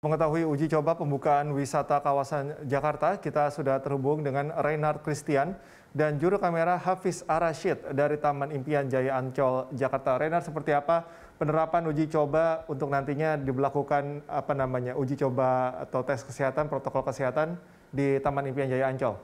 Mengetahui uji coba pembukaan wisata kawasan Jakarta, kita sudah terhubung dengan Reinhard Christian dan juru kamera Hafiz Arashid dari Taman Impian Jaya Ancol, Jakarta. Reinhard, seperti apa penerapan uji coba untuk nantinya diberlakukan apa namanya uji coba atau tes kesehatan, protokol kesehatan di Taman Impian Jaya Ancol?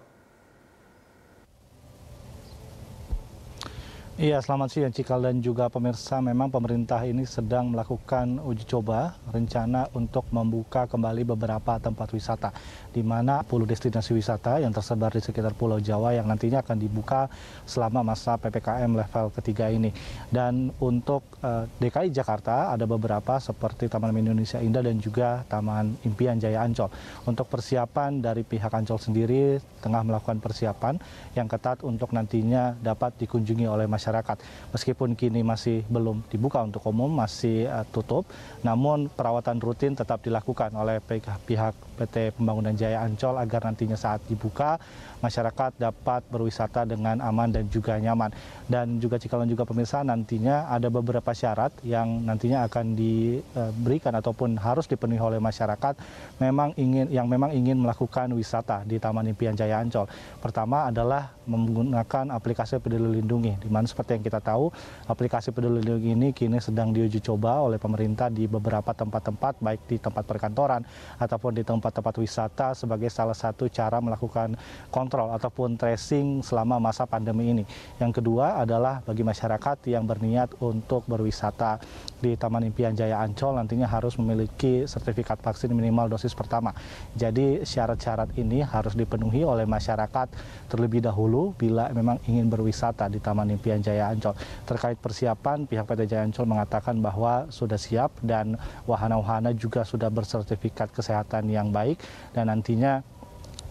Iya, selamat siang Cikal dan juga pemirsa. Memang pemerintah ini sedang melakukan uji coba rencana untuk membuka kembali beberapa tempat wisata. Di mana 10 destinasi wisata yang tersebar di sekitar Pulau Jawa yang nantinya akan dibuka selama masa PPKM level ketiga ini. Dan untuk eh, DKI Jakarta ada beberapa seperti Taman Indonesia Indah dan juga Taman Impian Jaya Ancol. Untuk persiapan dari pihak Ancol sendiri tengah melakukan persiapan yang ketat untuk nantinya dapat dikunjungi oleh masyarakat masyarakat. Meskipun kini masih belum dibuka untuk umum, masih eh, tutup, namun perawatan rutin tetap dilakukan oleh pihak, PT Pembangunan Jaya Ancol agar nantinya saat dibuka masyarakat dapat berwisata dengan aman dan juga nyaman. Dan juga Cikalong juga pemirsa nantinya ada beberapa syarat yang nantinya akan diberikan eh, ataupun harus dipenuhi oleh masyarakat memang ingin yang memang ingin melakukan wisata di Taman Impian Jaya Ancol. Pertama adalah menggunakan aplikasi Peduli Lindungi di mana seperti yang kita tahu aplikasi peduli lindungi ini kini sedang diuji coba oleh pemerintah di beberapa tempat-tempat baik di tempat perkantoran ataupun di tempat-tempat wisata sebagai salah satu cara melakukan kontrol ataupun tracing selama masa pandemi ini. Yang kedua adalah bagi masyarakat yang berniat untuk berwisata di Taman Impian Jaya Ancol nantinya harus memiliki sertifikat vaksin minimal dosis pertama. Jadi syarat-syarat ini harus dipenuhi oleh masyarakat terlebih dahulu bila memang ingin berwisata di Taman Impian Jaya Jaya Ancol. Terkait persiapan, pihak PT Jaya Ancol mengatakan bahwa sudah siap dan wahana-wahana juga sudah bersertifikat kesehatan yang baik dan nantinya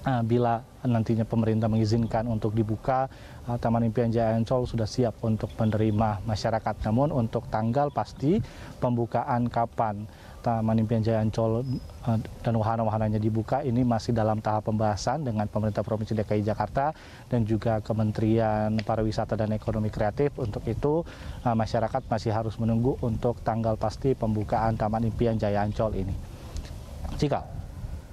eh, bila nantinya pemerintah mengizinkan untuk dibuka, eh, Taman Impian Jaya Ancol sudah siap untuk menerima masyarakat. Namun untuk tanggal pasti pembukaan kapan Taman Impian Jaya Ancol eh, dan wahana-wahananya dibuka ini masih dalam tahap pembahasan dengan pemerintah Provinsi DKI Jakarta dan juga Kementerian Pariwisata dan Ekonomi Kreatif. Untuk itu eh, masyarakat masih harus menunggu untuk tanggal pasti pembukaan Taman Impian Jaya Ancol ini. Cikal.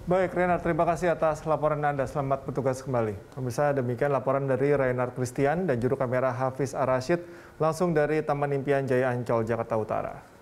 Baik, Renard, terima kasih atas laporan Anda. Selamat bertugas kembali. Pemirsa, demikian laporan dari Renard Christian dan juru kamera Hafiz Arashid langsung dari Taman Impian Jaya Ancol, Jakarta Utara.